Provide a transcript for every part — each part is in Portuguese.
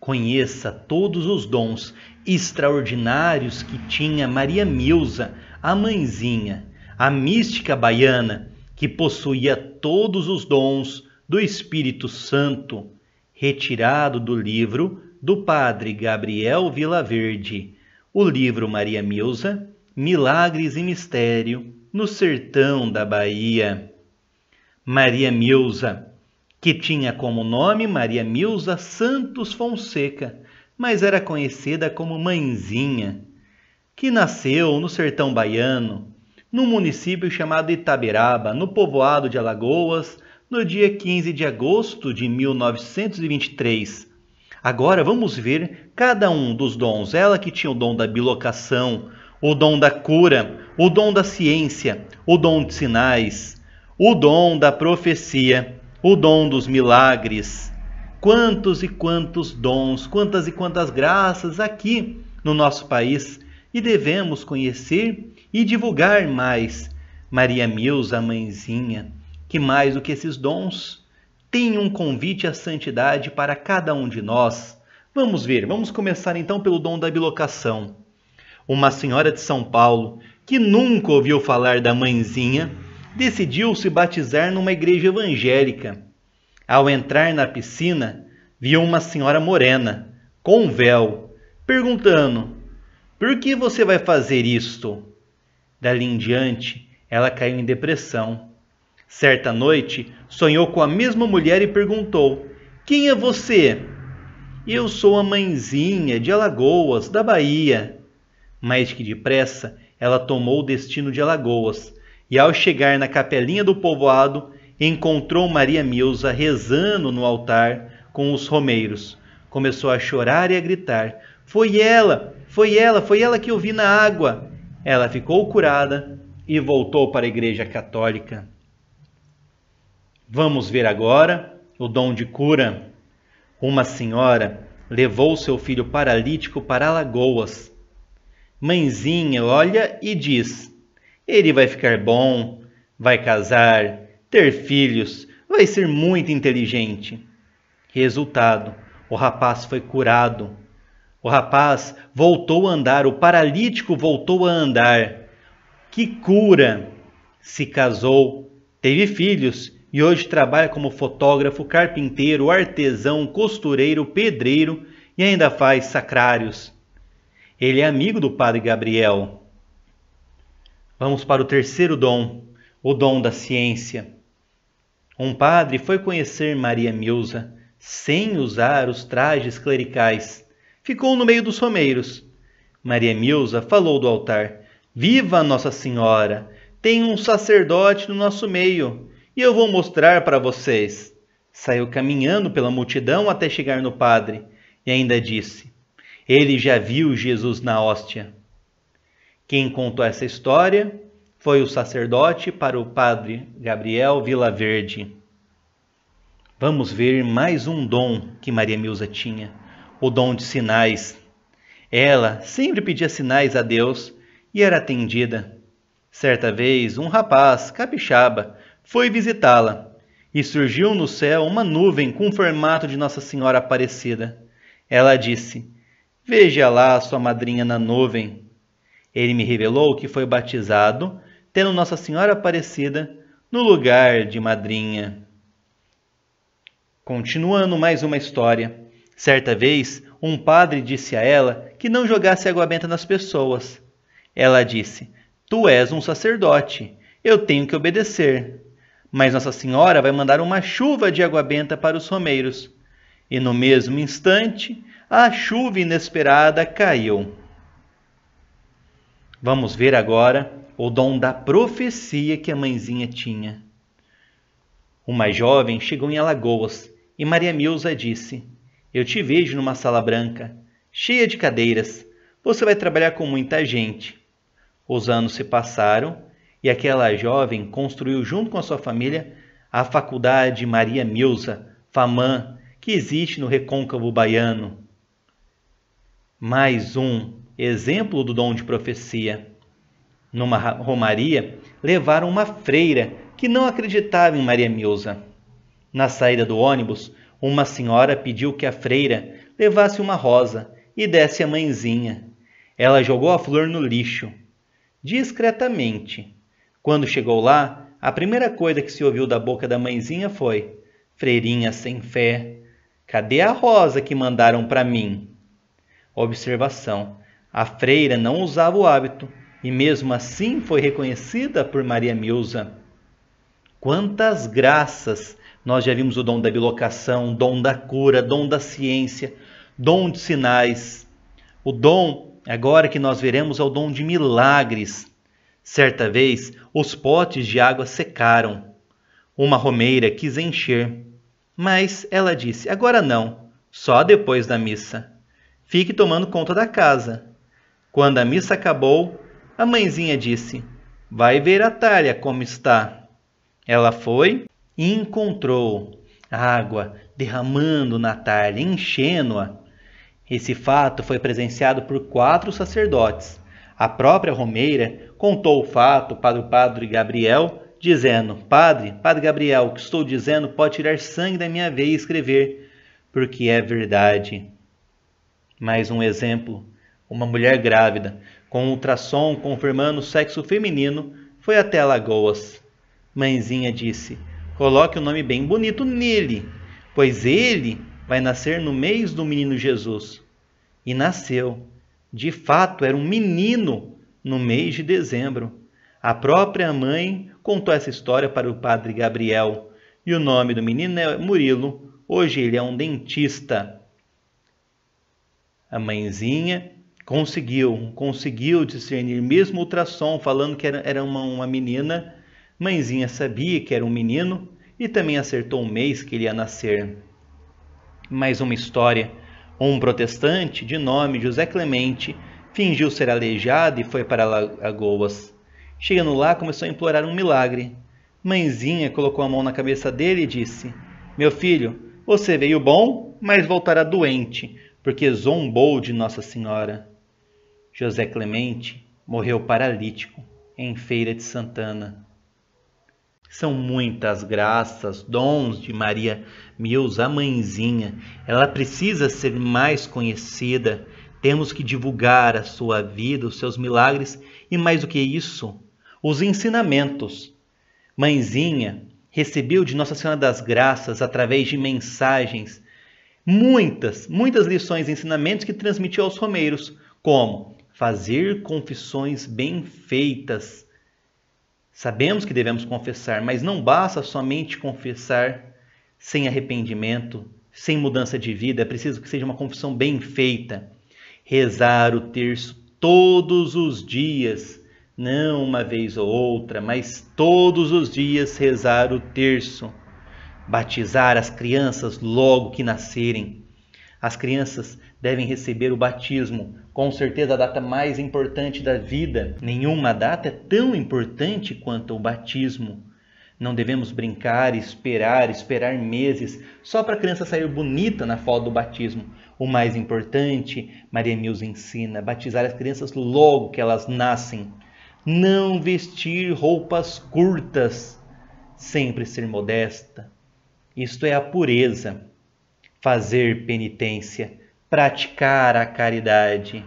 Conheça todos os dons extraordinários que tinha Maria Milza, a mãezinha, a mística baiana, que possuía todos os dons do Espírito Santo, retirado do livro do padre Gabriel Vilaverde, o livro Maria Milza, Milagres e Mistério no Sertão da Bahia. Maria Milza que tinha como nome Maria Milza Santos Fonseca, mas era conhecida como Mãezinha, que nasceu no sertão baiano, num município chamado Itaberaba, no povoado de Alagoas, no dia 15 de agosto de 1923. Agora vamos ver cada um dos dons. Ela que tinha o dom da bilocação, o dom da cura, o dom da ciência, o dom de sinais, o dom da profecia o dom dos milagres. Quantos e quantos dons, quantas e quantas graças aqui no nosso país e devemos conhecer e divulgar mais. Maria Milza, mãezinha, que mais do que esses dons, tem um convite à santidade para cada um de nós. Vamos ver, vamos começar então pelo dom da bilocação. Uma senhora de São Paulo que nunca ouviu falar da mãezinha decidiu se batizar numa igreja evangélica. Ao entrar na piscina, viu uma senhora morena, com um véu, perguntando: Por que você vai fazer isto? Dali em diante, ela caiu em depressão. Certa noite, sonhou com a mesma mulher e perguntou: Quem é você? Eu sou a mãezinha de Alagoas, da Bahia. Mais que depressa, ela tomou o destino de Alagoas, e, ao chegar na capelinha do povoado, encontrou Maria Milza rezando no altar com os romeiros. Começou a chorar e a gritar: Foi ela! Foi ela! Foi ela que eu vi na água! Ela ficou curada e voltou para a Igreja Católica. Vamos ver agora o dom de cura. Uma senhora levou seu filho paralítico para Alagoas. Mãezinha olha e diz: ele vai ficar bom, vai casar, ter filhos, vai ser muito inteligente. Resultado: o rapaz foi curado. O rapaz voltou a andar, o paralítico voltou a andar. Que cura! Se casou, teve filhos e hoje trabalha como fotógrafo, carpinteiro, artesão, costureiro, pedreiro e ainda faz sacrários. Ele é amigo do padre Gabriel. Vamos para o terceiro dom, o dom da ciência. Um padre foi conhecer Maria Milza sem usar os trajes clericais. Ficou no meio dos romeiros. Maria Milza falou do altar: Viva Nossa Senhora! Tem um sacerdote no nosso meio e eu vou mostrar para vocês. Saiu caminhando pela multidão até chegar no padre e ainda disse: Ele já viu Jesus na hóstia. Quem contou essa história foi o sacerdote para o padre Gabriel Vilaverde. Vamos ver mais um dom que Maria Milza tinha, o dom de sinais. Ela sempre pedia sinais a Deus e era atendida. Certa vez, um rapaz capixaba foi visitá-la e surgiu no céu uma nuvem com o formato de Nossa Senhora Aparecida. Ela disse: Veja lá sua madrinha na nuvem. Ele me revelou que foi batizado, tendo Nossa Senhora Aparecida no lugar de madrinha. Continuando mais uma história. Certa vez, um padre disse a ela que não jogasse água benta nas pessoas. Ela disse: Tu és um sacerdote, eu tenho que obedecer. Mas Nossa Senhora vai mandar uma chuva de água benta para os romeiros. E no mesmo instante, a chuva inesperada caiu. Vamos ver agora o dom da profecia que a mãezinha tinha. O mais jovem chegou em Alagoas e Maria Milza disse: Eu te vejo numa sala branca, cheia de cadeiras. Você vai trabalhar com muita gente. Os anos se passaram e aquela jovem construiu junto com a sua família a Faculdade Maria Milza, Famã, que existe no recôncavo baiano. Mais um exemplo do dom de profecia. Numa romaria, levaram uma freira que não acreditava em Maria Milza. Na saída do ônibus, uma senhora pediu que a freira levasse uma rosa e desse a mãezinha. Ela jogou a flor no lixo, discretamente. Quando chegou lá, a primeira coisa que se ouviu da boca da mãezinha foi: Freirinha sem fé, cadê a rosa que mandaram para mim? Observação: a freira não usava o hábito e, mesmo assim, foi reconhecida por Maria Milza. Quantas graças! Nós já vimos o dom da bilocação, dom da cura, dom da ciência, dom de sinais. O dom, agora que nós veremos, é o dom de milagres. Certa vez, os potes de água secaram. Uma romeira quis encher, mas ela disse: Agora não, só depois da missa. Fique tomando conta da casa. Quando a missa acabou, a mãezinha disse: Vai ver a talha como está. Ela foi e encontrou água derramando na talha, enchendo-a. Esse fato foi presenciado por quatro sacerdotes. A própria Romeira contou o fato para o padre Gabriel, dizendo: Padre, padre Gabriel, o que estou dizendo pode tirar sangue da minha veia e escrever, porque é verdade. Mais um exemplo uma mulher grávida, com um ultrassom confirmando o sexo feminino, foi até Alagoas. Mãezinha disse: Coloque um nome bem bonito nele, pois ele vai nascer no mês do menino Jesus. E nasceu. De fato, era um menino no mês de dezembro. A própria mãe contou essa história para o padre Gabriel. E o nome do menino é Murilo. Hoje ele é um dentista. A mãezinha Conseguiu, conseguiu discernir, mesmo o ultrassom, falando que era, era uma, uma menina. Mãezinha sabia que era um menino e também acertou o mês que ele ia nascer. Mais uma história. Um protestante, de nome José Clemente, fingiu ser aleijado e foi para Lagoas. Chegando lá, começou a implorar um milagre. Mãezinha colocou a mão na cabeça dele e disse: Meu filho, você veio bom, mas voltará doente, porque zombou de Nossa Senhora. José Clemente morreu paralítico em Feira de Santana. São muitas graças, dons de Maria Mills, a mãezinha. Ela precisa ser mais conhecida. Temos que divulgar a sua vida, os seus milagres e, mais do que isso, os ensinamentos. Mãezinha recebeu de Nossa Senhora das Graças, através de mensagens, muitas, muitas lições e ensinamentos que transmitiu aos romeiros, como fazer confissões bem feitas. Sabemos que devemos confessar, mas não basta somente confessar sem arrependimento, sem mudança de vida, é preciso que seja uma confissão bem feita. Rezar o terço todos os dias, não uma vez ou outra, mas todos os dias rezar o terço. Batizar as crianças logo que nascerem. As crianças devem receber o batismo com certeza a data mais importante da vida. Nenhuma data é tão importante quanto o batismo. Não devemos brincar, esperar, esperar meses só para a criança sair bonita na foto do batismo. O mais importante, Maria Mills ensina, batizar as crianças logo que elas nascem. Não vestir roupas curtas, sempre ser modesta. Isto é a pureza. Fazer penitência praticar a caridade.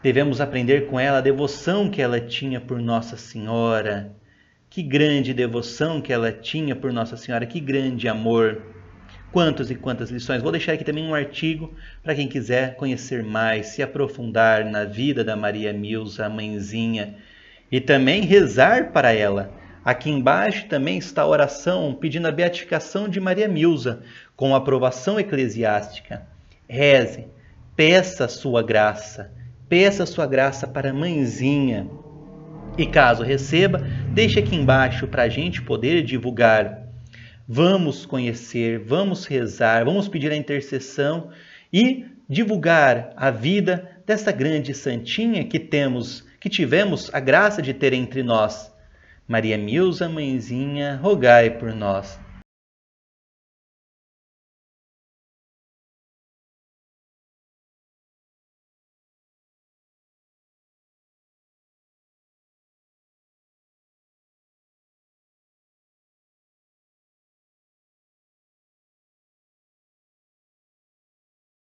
Devemos aprender com ela a devoção que ela tinha por Nossa Senhora. Que grande devoção que ela tinha por Nossa Senhora, que grande amor. Quantas e quantas lições. Vou deixar aqui também um artigo para quem quiser conhecer mais, se aprofundar na vida da Maria Milza, a mãezinha, e também rezar para ela. Aqui embaixo também está a oração pedindo a beatificação de Maria Milza, com aprovação eclesiástica. Reze, peça sua graça, peça sua graça para a mãezinha. E caso receba, deixe aqui embaixo para a gente poder divulgar. Vamos conhecer, vamos rezar, vamos pedir a intercessão e divulgar a vida dessa grande santinha que temos, que tivemos a graça de ter entre nós. Maria Milza, mãezinha, rogai por nós.